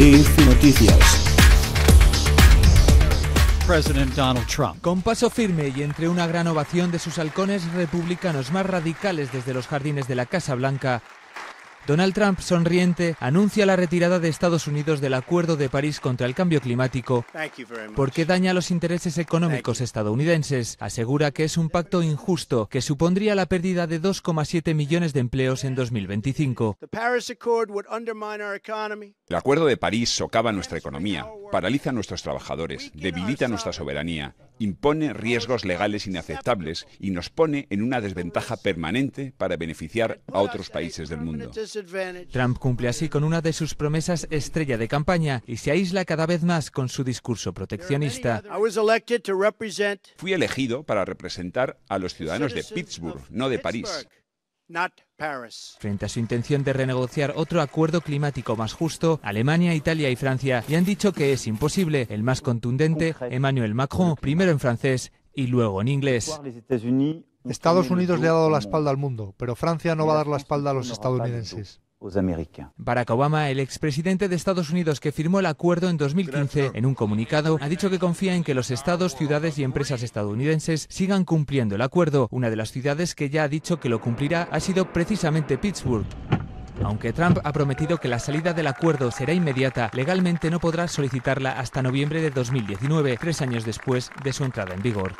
Noticias. Donald Trump. Con paso firme y entre una gran ovación de sus halcones republicanos más radicales desde los jardines de la Casa Blanca, Donald Trump, sonriente, anuncia la retirada de Estados Unidos del Acuerdo de París contra el Cambio Climático porque daña los intereses económicos estadounidenses. Asegura que es un pacto injusto que supondría la pérdida de 2,7 millones de empleos en 2025. El Acuerdo de París socava nuestra economía, paraliza a nuestros trabajadores, debilita nuestra soberanía, impone riesgos legales inaceptables y nos pone en una desventaja permanente para beneficiar a otros países del mundo. Trump cumple así con una de sus promesas estrella de campaña y se aísla cada vez más con su discurso proteccionista. Fui elegido para representar a los ciudadanos de Pittsburgh, no de París. Frente a su intención de renegociar otro acuerdo climático más justo, Alemania, Italia y Francia le han dicho que es imposible. El más contundente, Emmanuel Macron, primero en francés y luego en inglés. Estados Unidos le ha dado la espalda al mundo, pero Francia no va a dar la espalda a los estadounidenses. Barack Obama, el expresidente de Estados Unidos que firmó el acuerdo en 2015, en un comunicado, ha dicho que confía en que los estados, ciudades y empresas estadounidenses sigan cumpliendo el acuerdo. Una de las ciudades que ya ha dicho que lo cumplirá ha sido precisamente Pittsburgh. Aunque Trump ha prometido que la salida del acuerdo será inmediata, legalmente no podrá solicitarla hasta noviembre de 2019, tres años después de su entrada en vigor.